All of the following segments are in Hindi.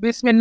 बिसमीम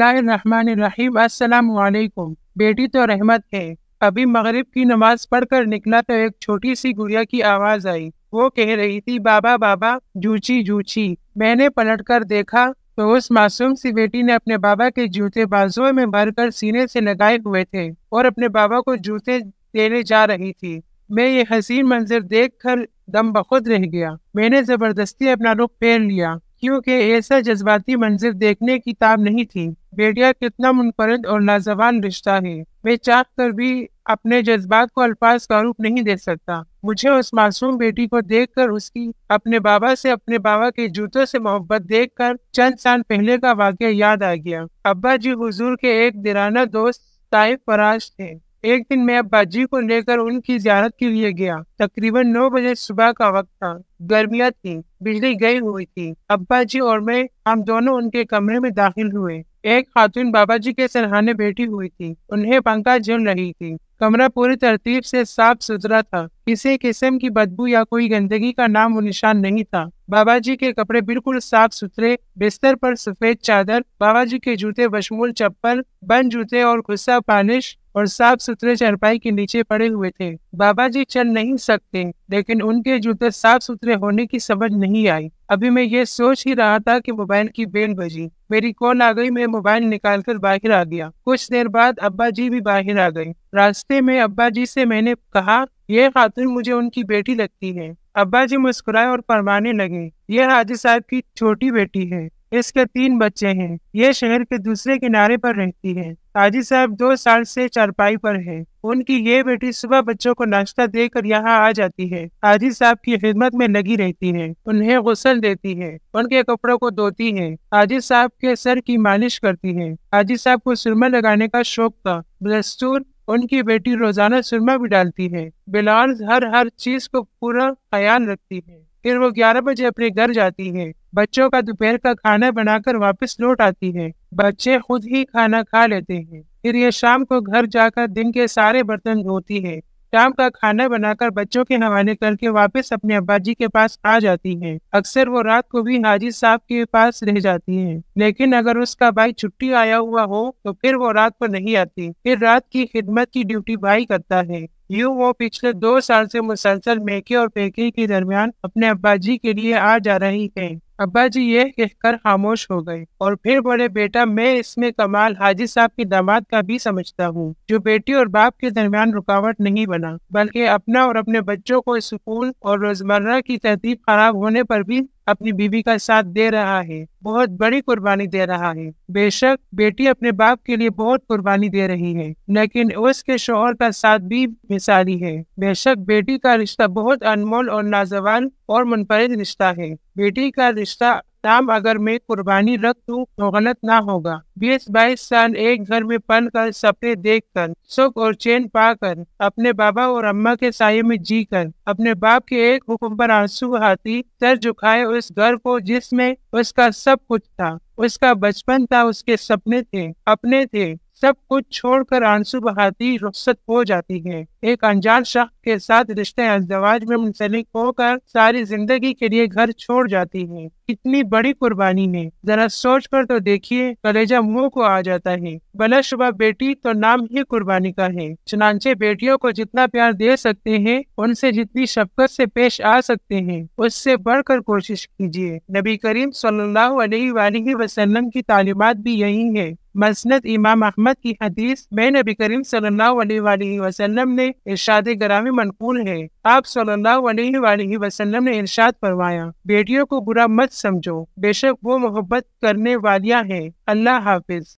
बेटी तो रहमत है अभी मगरिब की नमाज पढ़कर निकला तो एक छोटी सी गुड़िया की आवाज़ आई वो कह रही थी बाबा बाबा जूची जूची मैंने पलट कर देखा तो उस मासूम सी बेटी ने अपने बाबा के जूते बाजुओं में भरकर सीने से लगाए हुए थे और अपने बाबा को जूते देने जा रही थी मैं ये हसीन मंजर देख कर दम बखुद रह गया मैंने जबरदस्ती अपना रुख फेर लिया क्योंकि ऐसा जज्बाती मंजर देखने की ताब नहीं थी बेटिया कितना मुनफरद और लाजवान रिश्ता है मैं चाह कर भी अपने जज्बात को अल्फाज का रूप नहीं दे सकता मुझे उस मासूम बेटी को देखकर उसकी अपने बाबा से अपने बाबा के जूतों से मोहब्बत देखकर चंद साल पहले का वाक्य याद आ गया अब्बा जी हुजूर के एक दिराना दोस्त ताइफ फराज थे एक दिन मैं अब्बा जी को लेकर उनकी जियारत के लिए गया तकरीबन नौ बजे सुबह का वक्त था गर्मियाँ थी बिजली गई हुई थी अब्बा जी और मैं हम दोनों उनके कमरे में दाखिल हुए एक खातून बाबा जी के सरहाने बैठी हुई थी उन्हें पंखा झुल रही थी कमरा पूरी तरतीब से साफ सुथरा था किसी किस्म की बदबू या कोई गंदगी का नाम निशान नहीं था बाबा जी के कपड़े बिल्कुल साफ सुथरे बिस्तर पर सफेद चादर बाबा जी के जूते बशमूल चप्पल बंद जूते और गुस्सा पानिश और साफ सुथरे चारपाई के नीचे पड़े हुए थे बाबा जी चल नहीं सकते लेकिन उनके जूते साफ सुथरे होने की समझ नहीं आई अभी मैं ये सोच ही रहा था कि मोबाइल की बेल बजी मेरी कॉल आ गई मैं मोबाइल निकालकर बाहर आ गया कुछ देर बाद अब्बा जी भी बाहर आ गए रास्ते में अब्बा जी से मैंने कहा यह खातून मुझे उनकी बेटी लगती है अब्बा जी मुस्कुराए और फरमाने लगे यह हाजी साहब की छोटी बेटी है इसके तीन बच्चे हैं ये शहर के दूसरे किनारे पर रहती है हाजी साहब दो साल से चारपाई पर हैं। उनकी ये बेटी सुबह बच्चों को नाश्ता देकर यहाँ आ जाती है हाजी साहब की खिदमत में लगी रहती है उन्हें गुसल देती है उनके कपड़ों को धोती है हाजी साहब के सर की मालिश करती है हाजी साहब को सुरमा लगाने का शौक था बस्तूर उनकी बेटी रोजाना सुरमा भी डालती है बिलाल हर हर चीज को पूरा ख्याल रखती है फिर वो ग्यारह बजे अपने घर जाती है बच्चों का दोपहर का खाना बनाकर वापस लौट आती है बच्चे खुद ही खाना खा लेते हैं फिर ये शाम को घर जाकर दिन के सारे बर्तन धोती है शाम का खाना बनाकर बच्चों के हवाले करके वापस अपने अब्बा जी के पास आ जाती है अक्सर वो रात को भी हाजी साहब के पास रह जाती है लेकिन अगर उसका भाई छुट्टी आया हुआ हो तो फिर वो रात को नहीं आती फिर रात की खिदमत की ड्यूटी भाई करता है यूँ वो पिछले दो साल से मुसलसल मेके और पेके के दरमियान अपने अब्बा जी के लिए आ जा रही है अब्बा जी ये कहकर खामोश हो गए और फिर बोले बेटा मैं इसमें कमाल हाजी साहब की दामाद का भी समझता हूँ जो बेटी और बाप के दरमियान रुकावट नहीं बना बल्कि अपना और अपने बच्चों को स्कूल और रोजमर्रा की तरतीब खराब होने पर भी अपनी बीवी का साथ दे रहा है बहुत बड़ी कुर्बानी दे रहा है बेशक बेटी अपने बाप के लिए बहुत कुर्बानी दे रही है लेकिन उसके शोहर का साथ भी मिसाली है बेशक बेटी का रिश्ता बहुत अनमोल और नाजवान और मुनफरद रिश्ता है बेटी का रिश्ता नाम अगर मैं कुर्बानी रख दूं तो गलत ना होगा बीस बाईस साल एक घर में पल कर सपने देख कर सुख और चैन पाकर अपने बाबा और अम्मा के साय में जी कर अपने बाप के एक हुक्म पर आंसू हाथी सर झुकाए उस घर को जिसमें उसका सब कुछ था उसका बचपन था उसके सपने थे अपने थे सब कुछ छोड़कर आंसू बहाती रुखसत हो जाती है एक अनजान शख्स के साथ रिश्ते अजवाज में मुंसलिक होकर सारी जिंदगी के लिए घर छोड़ जाती है इतनी बड़ी कुर्बानी में जरा सोच कर तो देखिए कलेजा मुंह को आ जाता है शुबा बेटी तो नाम ही कुर्बानी का है चनाचे बेटियों को जितना प्यार दे सकते हैं उनसे जितनी शफकत से पेश आ सकते हैं उससे बढ़कर कोशिश कीजिए नबी करीम सल्लल्लाहु अलैहि वसल्लम की तालीमत भी यही है मसनद इमाम अहमद की हदीस में नबी करीम सल्लल्लाहु वसल्लम ने इरशाद ग्रामी मनकूल है आप सल्लल्लाहु अलैहि वसल्लम ने इरशाद फरमाया बेटियों को बुरा मत समझो बेशक वो मोहब्बत करने वालियाँ हैं अल्लाह हाफिज